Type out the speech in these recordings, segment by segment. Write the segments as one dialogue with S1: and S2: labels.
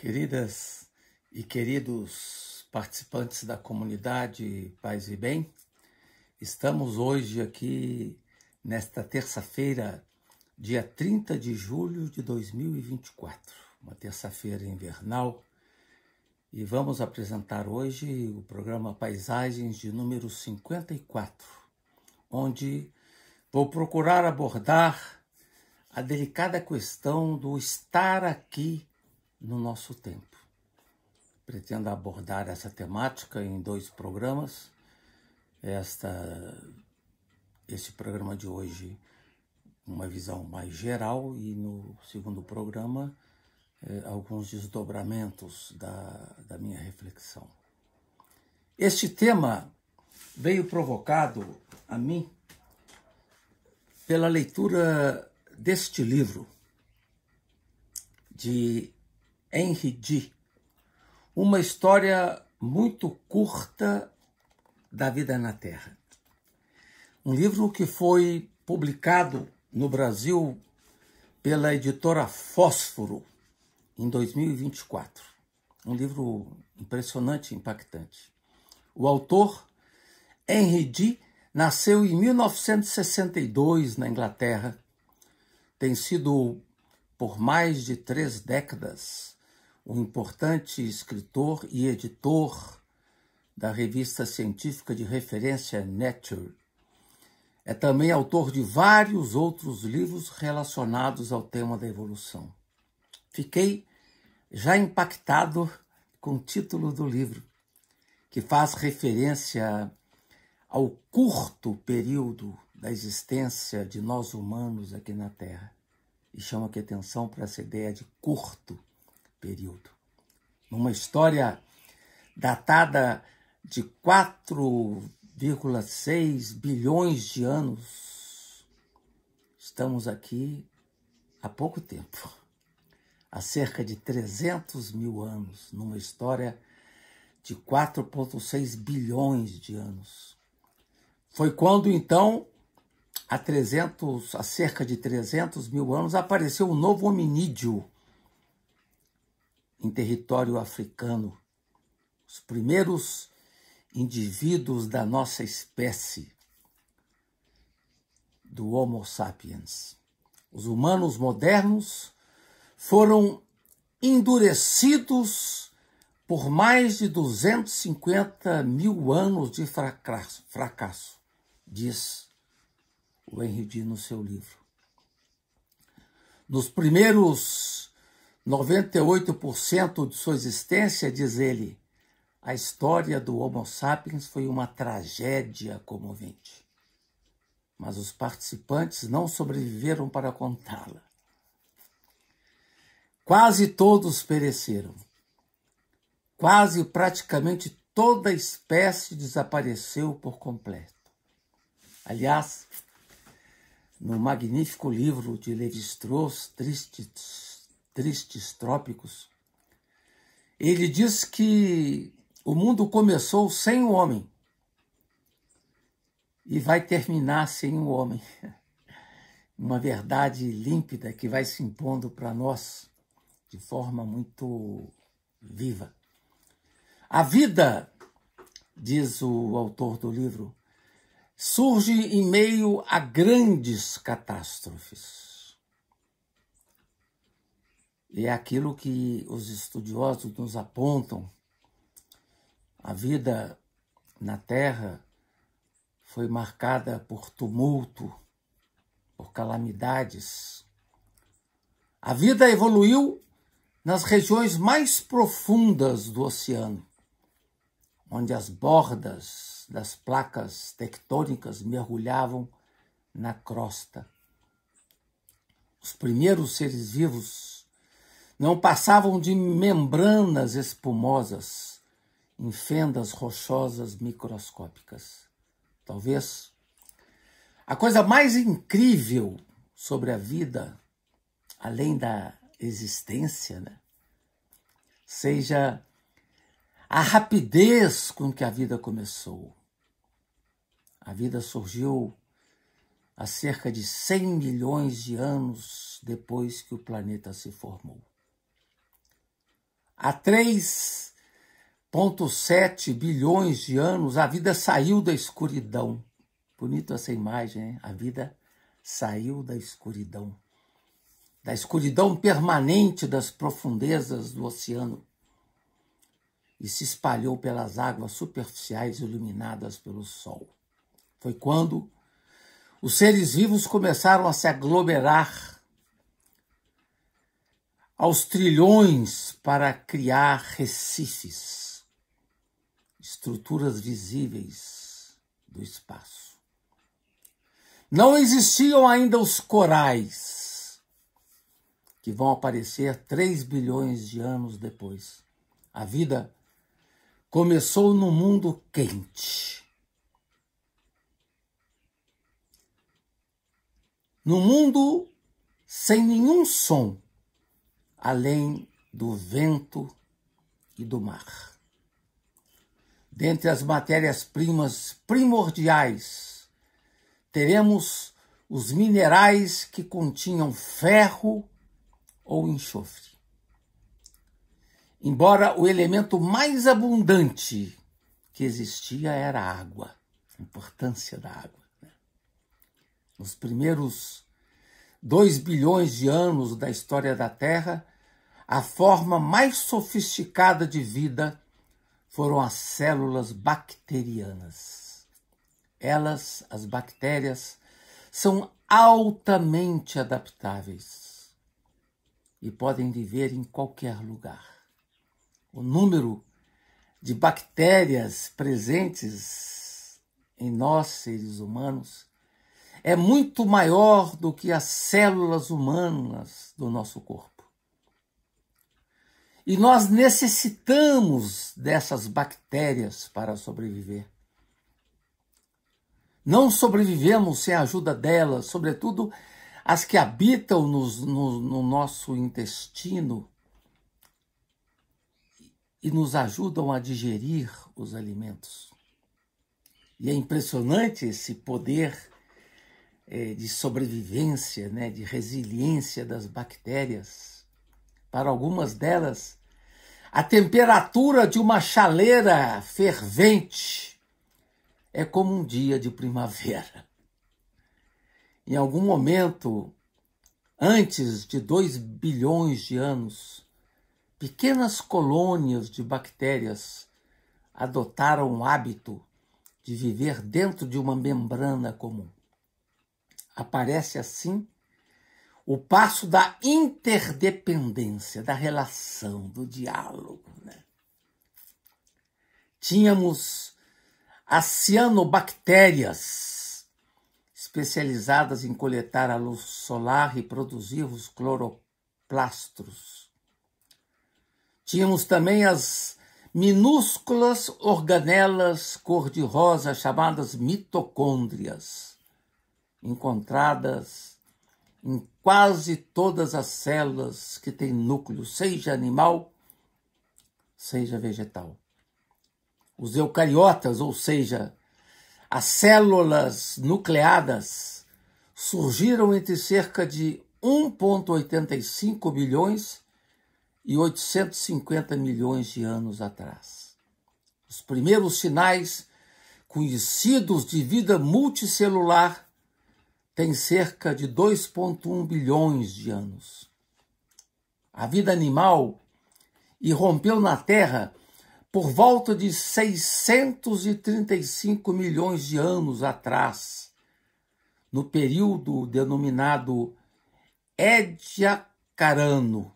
S1: Queridas e queridos participantes da comunidade Paz e Bem, estamos hoje aqui nesta terça-feira, dia 30 de julho de 2024, uma terça-feira invernal, e vamos apresentar hoje o programa Paisagens de número 54, onde vou procurar abordar a delicada questão do estar aqui no nosso tempo. Pretendo abordar essa temática em dois programas. Esta, esse programa de hoje, uma visão mais geral, e no segundo programa, eh, alguns desdobramentos da, da minha reflexão. Este tema veio provocado a mim pela leitura deste livro de Henry D. Uma história muito curta da vida na Terra. Um livro que foi publicado no Brasil pela editora Fósforo em 2024. Um livro impressionante e impactante. O autor, Henry D., nasceu em 1962 na Inglaterra. Tem sido, por mais de três décadas, um importante escritor e editor da revista científica de referência Nature. É também autor de vários outros livros relacionados ao tema da evolução. Fiquei já impactado com o título do livro, que faz referência ao curto período da existência de nós humanos aqui na Terra. E chama aqui atenção para essa ideia de curto período. Numa história datada de 4,6 bilhões de anos, estamos aqui há pouco tempo, há cerca de 300 mil anos, numa história de 4,6 bilhões de anos. Foi quando então, há 300, há cerca de 300 mil anos, apareceu o um novo hominídeo em território africano, os primeiros indivíduos da nossa espécie, do Homo sapiens. Os humanos modernos foram endurecidos por mais de 250 mil anos de fracasso, fracasso diz o Henry D no seu livro. Nos primeiros 98% de sua existência, diz ele, a história do Homo sapiens foi uma tragédia comovente. Mas os participantes não sobreviveram para contá-la. Quase todos pereceram. Quase praticamente toda a espécie desapareceu por completo. Aliás, no magnífico livro de Levi-Strauss, Tristes tristes trópicos, ele diz que o mundo começou sem o homem e vai terminar sem o homem. Uma verdade límpida que vai se impondo para nós de forma muito viva. A vida, diz o autor do livro, surge em meio a grandes catástrofes é aquilo que os estudiosos nos apontam. A vida na Terra foi marcada por tumulto, por calamidades. A vida evoluiu nas regiões mais profundas do oceano, onde as bordas das placas tectônicas mergulhavam na crosta. Os primeiros seres vivos não passavam de membranas espumosas em fendas rochosas microscópicas. Talvez a coisa mais incrível sobre a vida, além da existência, né, seja a rapidez com que a vida começou. A vida surgiu há cerca de 100 milhões de anos depois que o planeta se formou. Há 3,7 bilhões de anos, a vida saiu da escuridão. Bonito essa imagem, hein? A vida saiu da escuridão. Da escuridão permanente das profundezas do oceano e se espalhou pelas águas superficiais iluminadas pelo sol. Foi quando os seres vivos começaram a se aglomerar aos trilhões para criar recifes, estruturas visíveis do espaço. Não existiam ainda os corais, que vão aparecer 3 bilhões de anos depois. A vida começou no mundo quente. No mundo sem nenhum som além do vento e do mar. Dentre as matérias-primas primordiais, teremos os minerais que continham ferro ou enxofre. Embora o elemento mais abundante que existia era a água, a importância da água. Né? Nos primeiros dois bilhões de anos da história da Terra, a forma mais sofisticada de vida foram as células bacterianas. Elas, as bactérias, são altamente adaptáveis e podem viver em qualquer lugar. O número de bactérias presentes em nós, seres humanos, é muito maior do que as células humanas do nosso corpo. E nós necessitamos dessas bactérias para sobreviver. Não sobrevivemos sem a ajuda delas, sobretudo as que habitam no, no nosso intestino e nos ajudam a digerir os alimentos. E é impressionante esse poder é, de sobrevivência, né, de resiliência das bactérias. Para algumas delas, a temperatura de uma chaleira fervente é como um dia de primavera. Em algum momento, antes de dois bilhões de anos, pequenas colônias de bactérias adotaram o hábito de viver dentro de uma membrana comum aparece assim o passo da interdependência, da relação, do diálogo. Né? Tínhamos as cianobactérias especializadas em coletar a luz solar e produzir os cloroplastros. Tínhamos também as minúsculas organelas cor-de-rosa chamadas mitocôndrias encontradas em quase todas as células que têm núcleo, seja animal, seja vegetal. Os eucariotas, ou seja, as células nucleadas, surgiram entre cerca de 1,85 bilhões e 850 milhões de anos atrás. Os primeiros sinais conhecidos de vida multicelular tem cerca de 2,1 bilhões de anos. A vida animal irrompeu na Terra por volta de 635 milhões de anos atrás, no período denominado Ediacarano.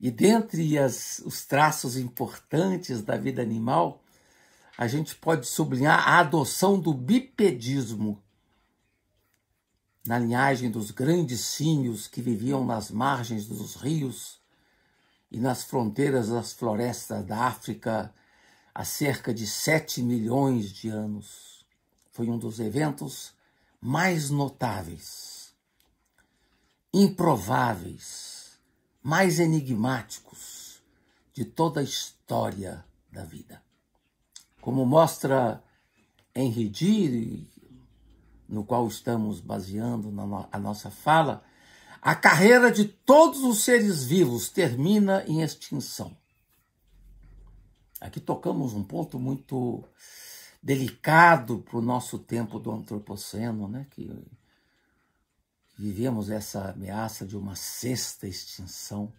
S1: E dentre as, os traços importantes da vida animal, a gente pode sublinhar a adoção do bipedismo, na linhagem dos grandes símios que viviam nas margens dos rios e nas fronteiras das florestas da África há cerca de 7 milhões de anos. Foi um dos eventos mais notáveis, improváveis, mais enigmáticos de toda a história da vida. Como mostra Henry D no qual estamos baseando no, a nossa fala, a carreira de todos os seres vivos termina em extinção. Aqui tocamos um ponto muito delicado para o nosso tempo do antropoceno, né? que vivemos essa ameaça de uma sexta extinção.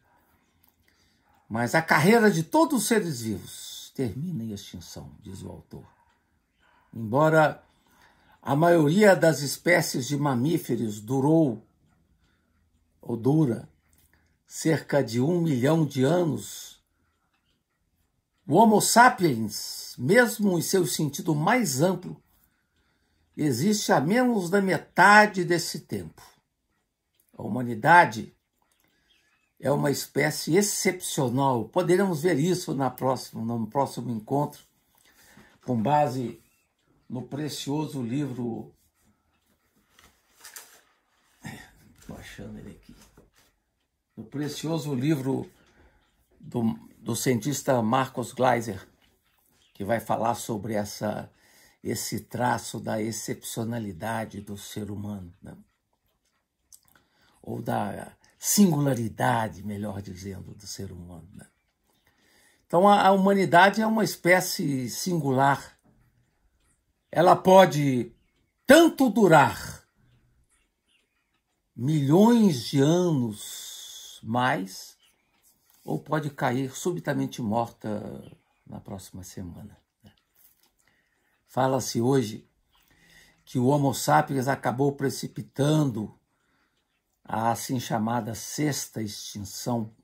S1: Mas a carreira de todos os seres vivos termina em extinção, diz o autor. Embora a maioria das espécies de mamíferos durou ou dura cerca de um milhão de anos. O Homo sapiens, mesmo em seu sentido mais amplo, existe há menos da metade desse tempo. A humanidade é uma espécie excepcional. Poderemos ver isso na próxima, no próximo encontro, com base no precioso livro. Estou achando ele aqui. No precioso livro do, do cientista Marcos Gleiser, que vai falar sobre essa, esse traço da excepcionalidade do ser humano, né? ou da singularidade, melhor dizendo, do ser humano. Né? Então, a, a humanidade é uma espécie singular ela pode tanto durar milhões de anos mais, ou pode cair subitamente morta na próxima semana. Né? Fala-se hoje que o Homo sapiens acabou precipitando a assim chamada sexta extinção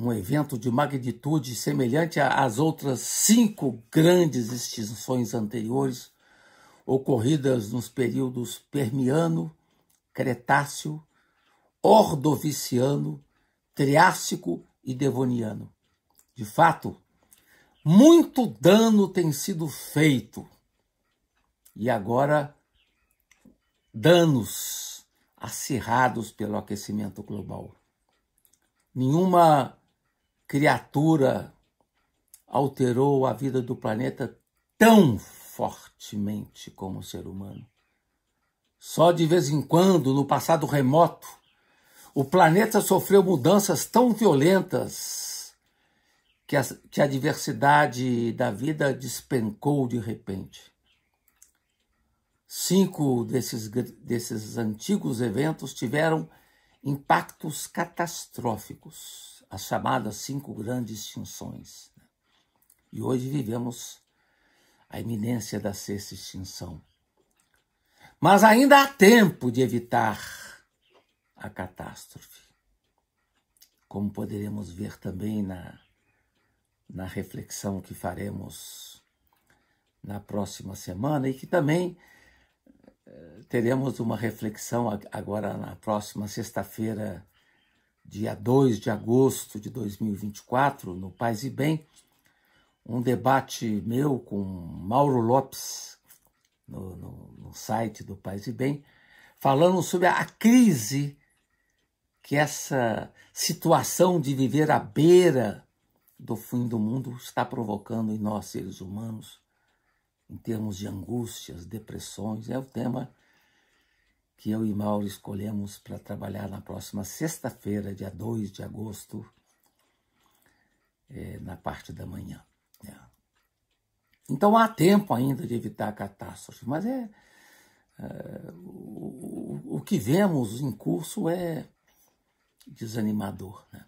S1: um evento de magnitude semelhante às outras cinco grandes extinções anteriores, ocorridas nos períodos Permiano, Cretáceo, Ordoviciano, Triássico e Devoniano. De fato, muito dano tem sido feito. E agora, danos acirrados pelo aquecimento global. Nenhuma criatura alterou a vida do planeta tão fortemente como o ser humano. Só de vez em quando, no passado remoto, o planeta sofreu mudanças tão violentas que a, que a diversidade da vida despencou de repente. Cinco desses, desses antigos eventos tiveram impactos catastróficos as chamadas cinco grandes extinções. Né? E hoje vivemos a iminência da sexta extinção. Mas ainda há tempo de evitar a catástrofe, como poderemos ver também na, na reflexão que faremos na próxima semana e que também eh, teremos uma reflexão agora na próxima sexta-feira dia 2 de agosto de 2024, no Paz e Bem, um debate meu com Mauro Lopes, no, no, no site do Paz e Bem, falando sobre a crise que essa situação de viver à beira do fim do mundo está provocando em nós, seres humanos, em termos de angústias, depressões. É o tema que eu e Mauro escolhemos para trabalhar na próxima sexta-feira, dia 2 de agosto, é, na parte da manhã. Né? Então há tempo ainda de evitar a catástrofe, mas é, é o, o, que vemos em curso é desanimador. Né?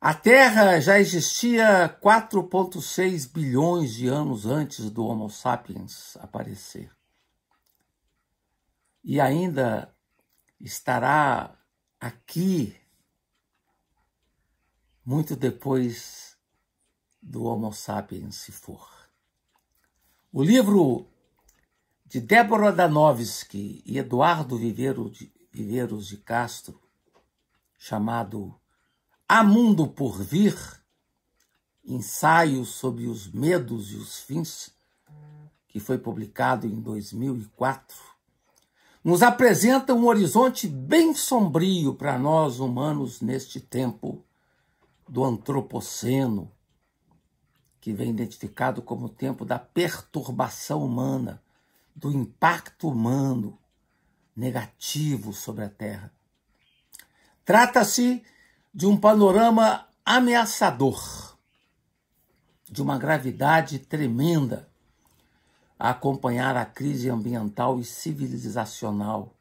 S1: A Terra já existia 4,6 bilhões de anos antes do Homo sapiens aparecer e ainda estará aqui muito depois do Homo sapiens, se for. O livro de Débora Danovski e Eduardo Viveiro de, Viveiros de Castro, chamado "A Mundo por Vir, ensaio sobre os medos e os fins, que foi publicado em 2004, nos apresenta um horizonte bem sombrio para nós humanos neste tempo do antropoceno, que vem identificado como o tempo da perturbação humana, do impacto humano negativo sobre a Terra. Trata-se de um panorama ameaçador, de uma gravidade tremenda a acompanhar a crise ambiental e civilizacional.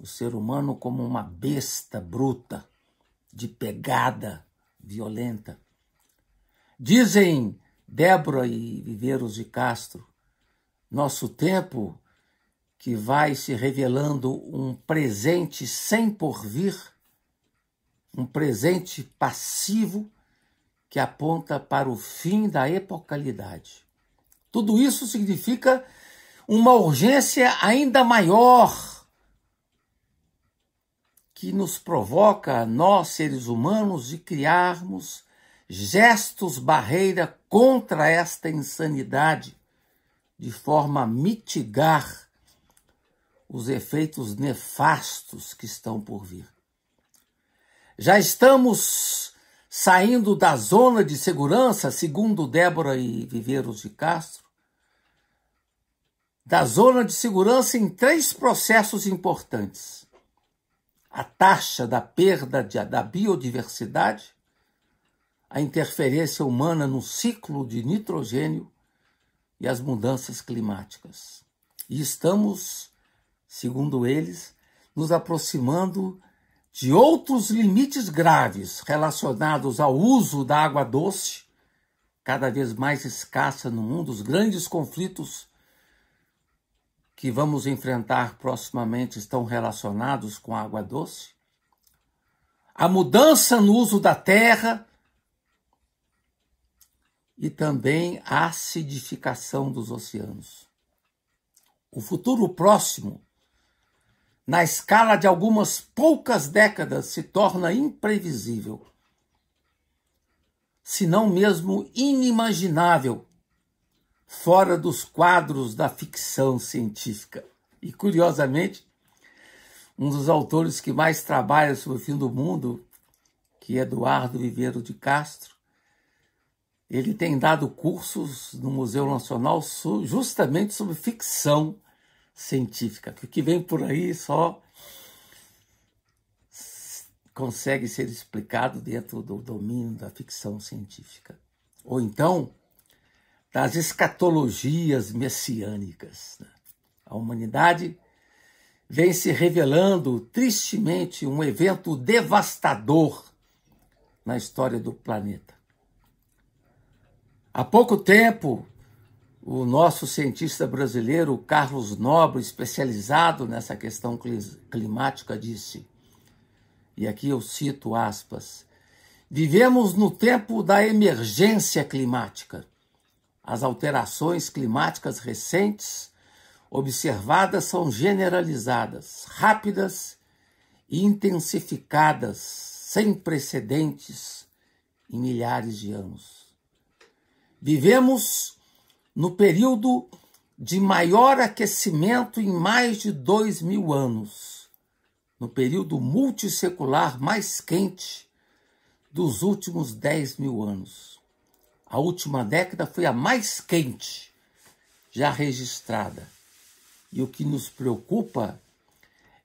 S1: O ser humano como uma besta bruta, de pegada violenta. Dizem Débora e Viveiros de Castro, nosso tempo que vai se revelando um presente sem porvir, um presente passivo que aponta para o fim da epocalidade. Tudo isso significa uma urgência ainda maior que nos provoca, nós seres humanos, de criarmos gestos barreira contra esta insanidade, de forma a mitigar os efeitos nefastos que estão por vir. Já estamos saindo da zona de segurança, segundo Débora e Viveiros de Castro, da zona de segurança em três processos importantes: a taxa da perda de, da biodiversidade, a interferência humana no ciclo de nitrogênio e as mudanças climáticas. E estamos, segundo eles, nos aproximando de outros limites graves relacionados ao uso da água doce, cada vez mais escassa no mundo, os grandes conflitos que vamos enfrentar proximamente estão relacionados com a água doce, a mudança no uso da terra e também a acidificação dos oceanos. O futuro próximo na escala de algumas poucas décadas, se torna imprevisível, se não mesmo inimaginável, fora dos quadros da ficção científica. E, curiosamente, um dos autores que mais trabalha sobre o fim do mundo, que é Eduardo Viveiro de Castro, ele tem dado cursos no Museu Nacional justamente sobre ficção científica, que o que vem por aí só consegue ser explicado dentro do domínio da ficção científica. Ou então, das escatologias messiânicas. Né? A humanidade vem se revelando tristemente um evento devastador na história do planeta. Há pouco tempo, o nosso cientista brasileiro Carlos Nobre, especializado nessa questão climática, disse, e aqui eu cito aspas: vivemos no tempo da emergência climática. As alterações climáticas recentes observadas são generalizadas, rápidas e intensificadas, sem precedentes em milhares de anos. Vivemos no período de maior aquecimento em mais de dois mil anos, no período multissecular mais quente dos últimos dez mil anos. A última década foi a mais quente já registrada. E o que nos preocupa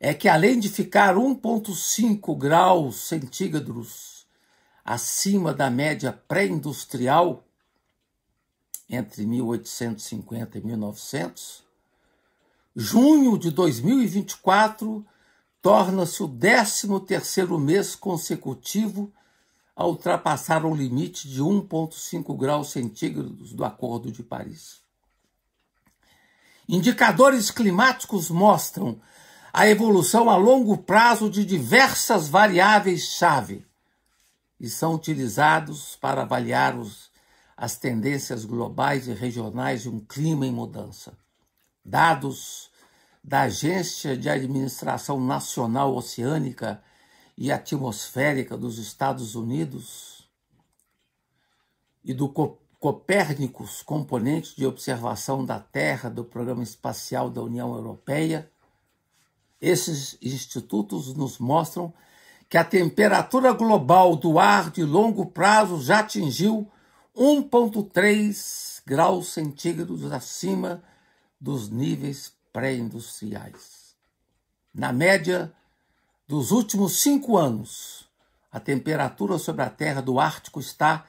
S1: é que, além de ficar 1,5 graus centígrados acima da média pré-industrial, entre 1850 e 1900, junho de 2024 torna-se o 13 terceiro mês consecutivo a ultrapassar o limite de 1,5 graus centígrados do Acordo de Paris. Indicadores climáticos mostram a evolução a longo prazo de diversas variáveis-chave e são utilizados para avaliar os as tendências globais e regionais de um clima em mudança. Dados da Agência de Administração Nacional Oceânica e Atmosférica dos Estados Unidos e do Copérnicos, componente de observação da Terra do Programa Espacial da União Europeia, esses institutos nos mostram que a temperatura global do ar de longo prazo já atingiu 1,3 graus centígrados acima dos níveis pré-industriais. Na média dos últimos cinco anos, a temperatura sobre a Terra do Ártico está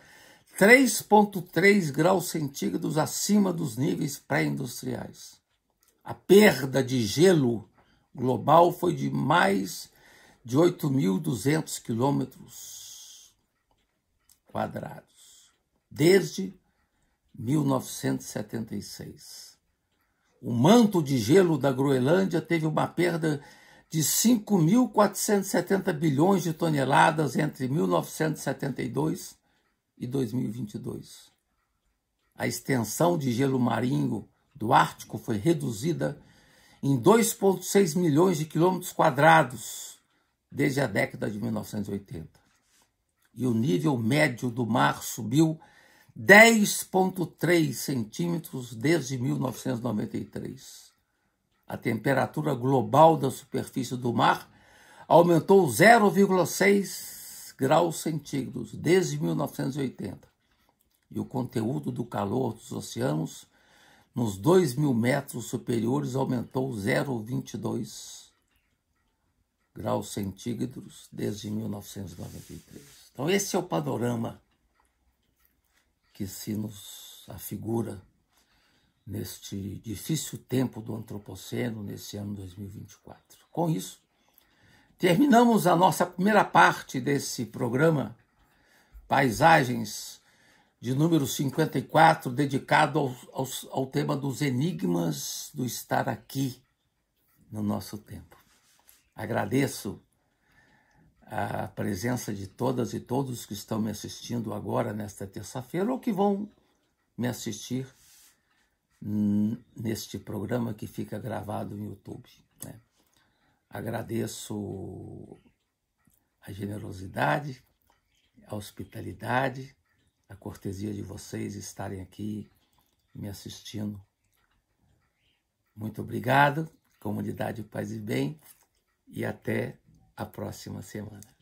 S1: 3,3 graus centígrados acima dos níveis pré-industriais. A perda de gelo global foi de mais de 8.200 quilômetros quadrados desde 1976. O manto de gelo da Groenlândia teve uma perda de 5.470 bilhões de toneladas entre 1972 e 2022. A extensão de gelo marinho do Ártico foi reduzida em 2,6 milhões de quilômetros quadrados desde a década de 1980. E o nível médio do mar subiu 10,3 centímetros desde 1993. A temperatura global da superfície do mar aumentou 0,6 graus centígrados desde 1980. E o conteúdo do calor dos oceanos nos 2 mil metros superiores aumentou 0,22 graus centígrados desde 1993. Então, esse é o panorama que se nos afigura neste difícil tempo do Antropoceno, nesse ano 2024. Com isso, terminamos a nossa primeira parte desse programa Paisagens de número 54, dedicado ao, ao, ao tema dos enigmas do estar aqui no nosso tempo. Agradeço a presença de todas e todos que estão me assistindo agora nesta terça-feira ou que vão me assistir neste programa que fica gravado no YouTube. Né? Agradeço a generosidade, a hospitalidade, a cortesia de vocês estarem aqui me assistindo. Muito obrigado, comunidade Paz e Bem, e até a próxima semana.